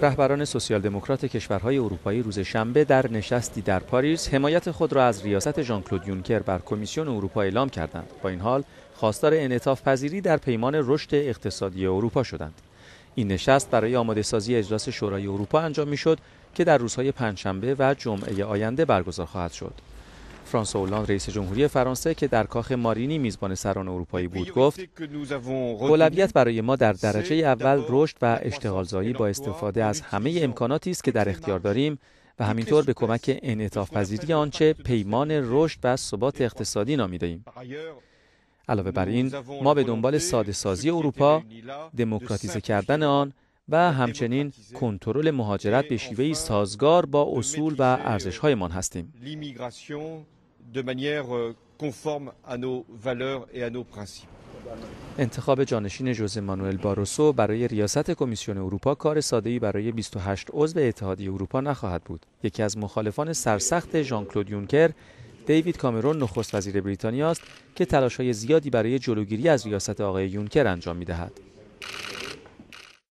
رهبران سوسیال دموکرات کشورهای اروپایی روز شنبه در نشستی در پاریس حمایت خود را از ریاست ژان کلود یونکر بر کمیسیون اروپا اعلام کردند. با این حال خواستار انعطاف پذیری در پیمان رشد اقتصادی اروپا شدند. این نشست برای آماده سازی اجلاس شورای اروپا انجام میشد که در روزهای پنجشنبه و جمعه آینده برگزار خواهد شد. فرانسوا اولاند رئیس جمهوری فرانسه که در کاخ مارینی میزبان سران اروپایی بود گفت اولویت برای ما در درجه اول رشد و اشتغالزایی با استفاده از همه امکاناتی است که در اختیار داریم و همینطور به کمک انعطاف پذیری آنچه پیمان رشد و ثبات اقتصادی ایم علاوه بر این ما به دنبال ساده سازی اروپا دموکراتیزه کردن آن و همچنین کنترل مهاجرت به شیوهی سازگار با اصول و ارزش‌هایمان هستیم de manière euh, conforme à nos valeurs et à nos principes. انتخاب جانشین جوز مانوئل باروسو برای ریاست کمیسیون اروپا کار ساده‌ای برای 28 عضو اتحادیه اروپا نخواهد بود. یکی از مخالفان سرسخت ژان کلود یونکر دیوید کامرون نخست وزیر بریتانیا است که های زیادی برای جلوگیری از ریاست آقای یونکر انجام می‌دهد.